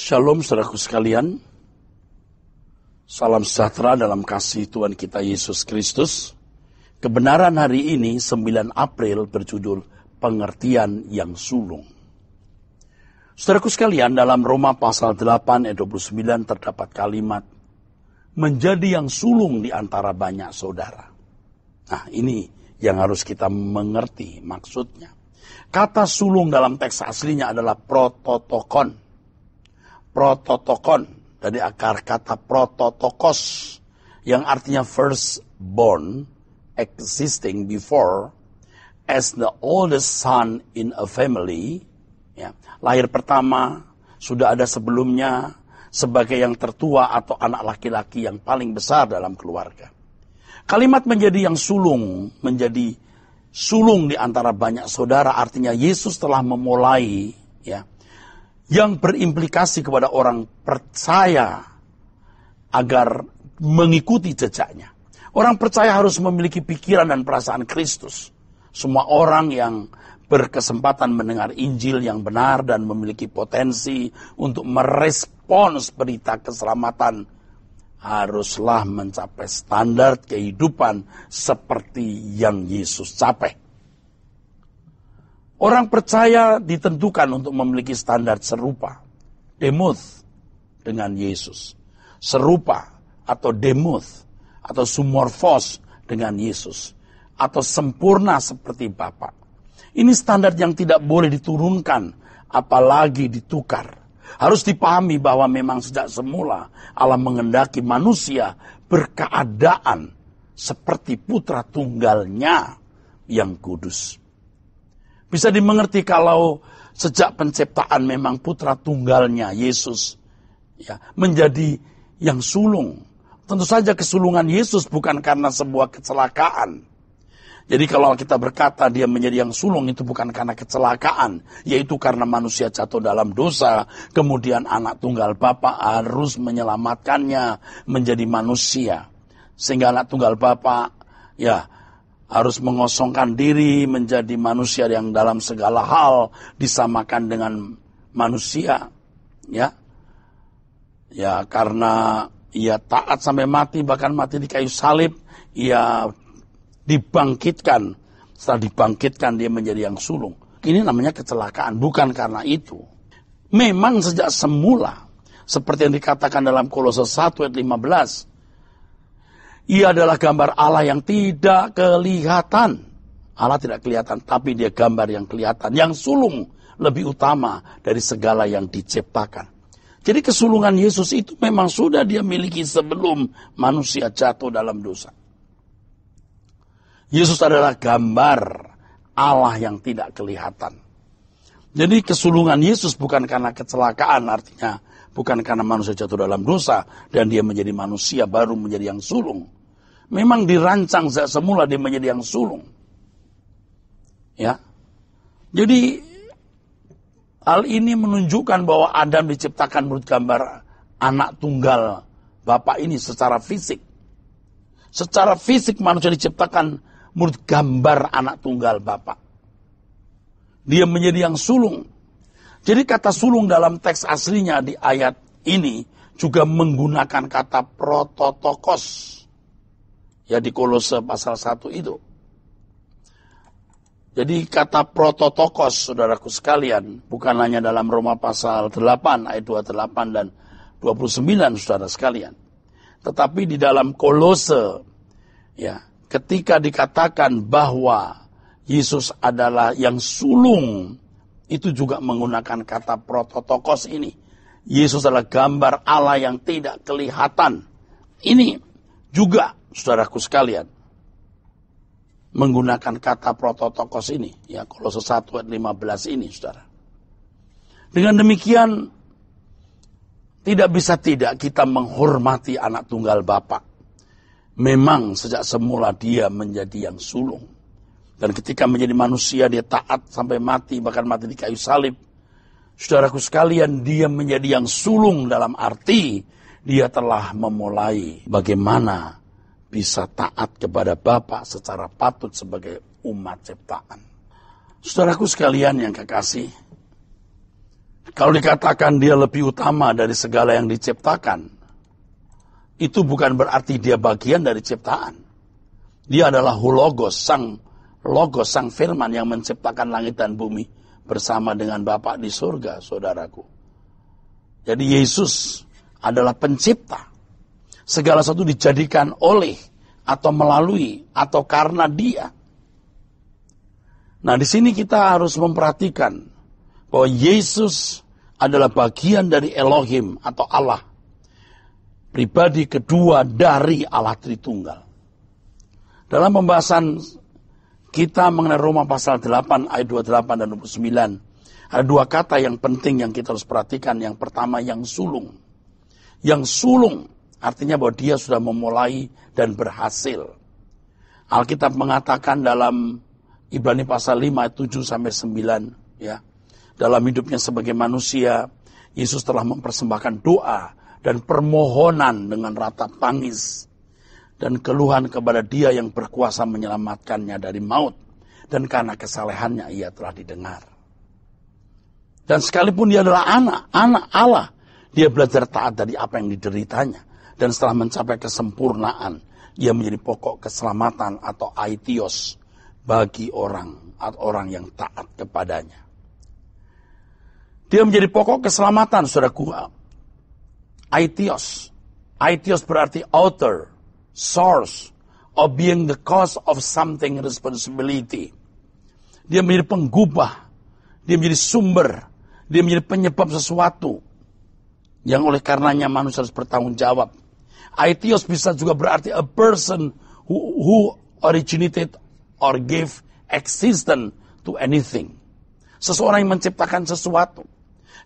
Shalom saudaraku sekalian. Salam sejahtera dalam kasih Tuhan kita Yesus Kristus. Kebenaran hari ini 9 April berjudul Pengertian yang Sulung. Saudaraku sekalian, dalam Roma pasal 8 ayat 29 terdapat kalimat menjadi yang sulung di antara banyak saudara. Nah, ini yang harus kita mengerti maksudnya. Kata sulung dalam teks aslinya adalah prototokon prototokon dari akar kata prototokos yang artinya first born existing before as the oldest son in a family ya, lahir pertama sudah ada sebelumnya sebagai yang tertua atau anak laki-laki yang paling besar dalam keluarga. Kalimat menjadi yang sulung, menjadi sulung di antara banyak saudara artinya Yesus telah memulai ya yang berimplikasi kepada orang percaya agar mengikuti jejaknya. Orang percaya harus memiliki pikiran dan perasaan Kristus. Semua orang yang berkesempatan mendengar Injil yang benar dan memiliki potensi untuk merespons berita keselamatan haruslah mencapai standar kehidupan seperti yang Yesus capai. Orang percaya ditentukan untuk memiliki standar serupa. Demuth dengan Yesus. Serupa atau demuth atau sumorfos dengan Yesus. Atau sempurna seperti Bapa. Ini standar yang tidak boleh diturunkan apalagi ditukar. Harus dipahami bahwa memang sejak semula Allah mengendaki manusia berkeadaan seperti putra tunggalnya yang kudus. Bisa dimengerti kalau sejak penciptaan memang putra tunggalnya Yesus ya menjadi yang sulung. Tentu saja kesulungan Yesus bukan karena sebuah kecelakaan. Jadi kalau kita berkata dia menjadi yang sulung itu bukan karena kecelakaan, yaitu karena manusia jatuh dalam dosa, kemudian anak tunggal Bapa harus menyelamatkannya menjadi manusia. Sehingga anak tunggal Bapa ya harus mengosongkan diri menjadi manusia yang dalam segala hal disamakan dengan manusia ya ya karena ia taat sampai mati bahkan mati di kayu salib ia dibangkitkan setelah dibangkitkan dia menjadi yang sulung ini namanya kecelakaan bukan karena itu memang sejak semula seperti yang dikatakan dalam Kolose 1 ayat 15 ia adalah gambar Allah yang tidak kelihatan. Allah tidak kelihatan, tapi dia gambar yang kelihatan, yang sulung lebih utama dari segala yang diciptakan. Jadi kesulungan Yesus itu memang sudah dia miliki sebelum manusia jatuh dalam dosa. Yesus adalah gambar Allah yang tidak kelihatan. Jadi kesulungan Yesus bukan karena kecelakaan artinya bukan karena manusia jatuh dalam dosa dan dia menjadi manusia baru menjadi yang sulung memang dirancang sejak semula dia menjadi yang sulung. Ya. Jadi hal ini menunjukkan bahwa Adam diciptakan menurut gambar anak tunggal bapak ini secara fisik. Secara fisik manusia diciptakan menurut gambar anak tunggal bapak. Dia menjadi yang sulung. Jadi kata sulung dalam teks aslinya di ayat ini juga menggunakan kata prototokos Ya di Kolose pasal 1 itu. Jadi kata prototokos, saudaraku sekalian, bukan hanya dalam Roma pasal 8, ayat 28 dan 29, saudara sekalian. Tetapi di dalam kolose, ya, ketika dikatakan bahwa Yesus adalah yang sulung, itu juga menggunakan kata prototokos ini. Yesus adalah gambar Allah yang tidak kelihatan. Ini juga, saudaraku sekalian, menggunakan kata prototokos ini, ya kalau sesatu ayat 15 ini, saudara. Dengan demikian, tidak bisa tidak kita menghormati anak tunggal bapak. Memang sejak semula dia menjadi yang sulung. Dan ketika menjadi manusia dia taat sampai mati, bahkan mati di kayu salib. Saudaraku sekalian, dia menjadi yang sulung dalam arti dia telah memulai bagaimana bisa taat kepada Bapa secara patut sebagai umat ciptaan. Saudaraku sekalian yang kekasih, kalau dikatakan dia lebih utama dari segala yang diciptakan, itu bukan berarti dia bagian dari ciptaan. Dia adalah hulogos, sang logos, sang firman yang menciptakan langit dan bumi bersama dengan Bapa di surga, saudaraku. Jadi Yesus adalah pencipta. Segala sesuatu dijadikan oleh atau melalui atau karena dia. Nah, di sini kita harus memperhatikan bahwa Yesus adalah bagian dari Elohim atau Allah. Pribadi kedua dari Allah Tritunggal. Dalam pembahasan kita mengenai Roma pasal 8 ayat 28 dan 29, ada dua kata yang penting yang kita harus perhatikan. Yang pertama yang sulung yang sulung. Artinya bahwa dia sudah memulai dan berhasil. Alkitab mengatakan dalam Ibrani pasal 5 ayat 7 sampai 9 ya. Dalam hidupnya sebagai manusia, Yesus telah mempersembahkan doa dan permohonan dengan rata tangis dan keluhan kepada Dia yang berkuasa menyelamatkannya dari maut dan karena kesalehannya ia telah didengar. Dan sekalipun dia adalah anak, anak Allah, dia belajar taat dari apa yang dideritanya. Dan setelah mencapai kesempurnaan, ia menjadi pokok keselamatan atau aitios bagi orang atau orang yang taat kepadanya. Dia menjadi pokok keselamatan, saudara saudaraku. Aitios. Aitios berarti author, source, or being the cause of something responsibility. Dia menjadi penggubah. Dia menjadi sumber. Dia menjadi penyebab sesuatu yang oleh karenanya manusia harus bertanggung jawab. Aetios bisa juga berarti a person who, who originated or gave existence to anything. Seseorang yang menciptakan sesuatu.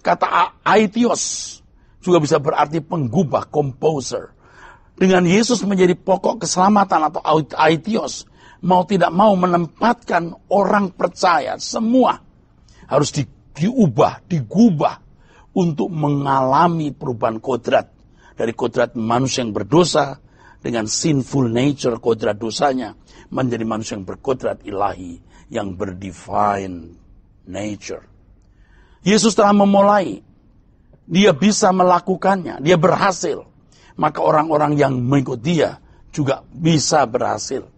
Kata aetios juga bisa berarti penggubah, composer. Dengan Yesus menjadi pokok keselamatan atau aetios, mau tidak mau menempatkan orang percaya semua harus di, diubah, digubah untuk mengalami perubahan kodrat dari kodrat manusia yang berdosa dengan sinful nature kodrat dosanya menjadi manusia yang berkodrat ilahi yang berdivine nature. Yesus telah memulai, dia bisa melakukannya, dia berhasil. Maka orang-orang yang mengikut dia juga bisa berhasil.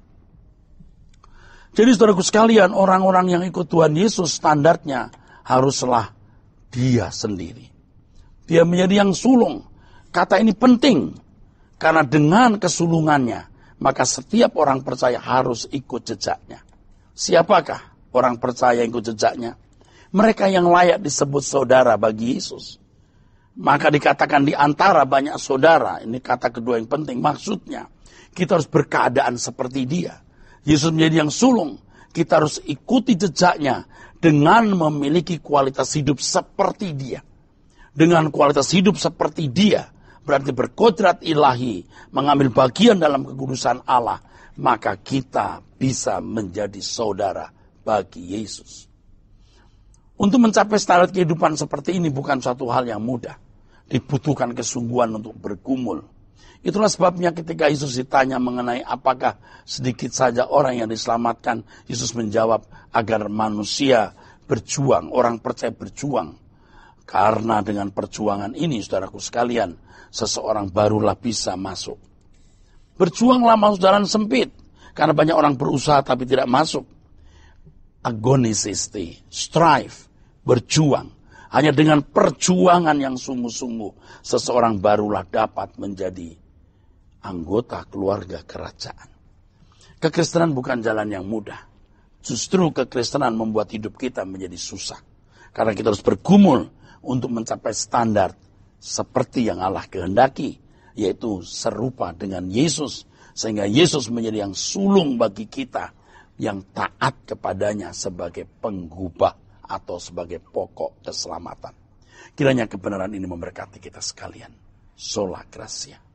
jadi saudaraku sekalian, orang-orang yang ikut Tuhan Yesus standarnya haruslah dia sendiri. Dia menjadi yang sulung. Kata ini penting karena dengan kesulungannya maka setiap orang percaya harus ikut jejaknya. Siapakah orang percaya yang ikut jejaknya? Mereka yang layak disebut saudara bagi Yesus. Maka dikatakan di antara banyak saudara, ini kata kedua yang penting, maksudnya kita harus berkeadaan seperti dia. Yesus menjadi yang sulung, kita harus ikuti jejaknya dengan memiliki kualitas hidup seperti dia. Dengan kualitas hidup seperti dia, berarti berkodrat ilahi, mengambil bagian dalam kekudusan Allah, maka kita bisa menjadi saudara bagi Yesus. Untuk mencapai standar kehidupan seperti ini bukan suatu hal yang mudah. Dibutuhkan kesungguhan untuk bergumul, Itulah sebabnya ketika Yesus ditanya mengenai apakah sedikit saja orang yang diselamatkan, Yesus menjawab agar manusia berjuang, orang percaya berjuang. Karena dengan perjuangan ini, saudaraku sekalian, seseorang barulah bisa masuk. Berjuanglah masuk jalan sempit, karena banyak orang berusaha tapi tidak masuk. Agonisisti, strive, berjuang hanya dengan perjuangan yang sungguh-sungguh, seseorang barulah dapat menjadi anggota keluarga kerajaan. Kekristenan bukan jalan yang mudah. Justru kekristenan membuat hidup kita menjadi susah. Karena kita harus bergumul untuk mencapai standar seperti yang Allah kehendaki, yaitu serupa dengan Yesus. Sehingga Yesus menjadi yang sulung bagi kita yang taat kepadanya sebagai penggubah atau sebagai pokok keselamatan. Kiranya kebenaran ini memberkati kita sekalian. Sola Gracia.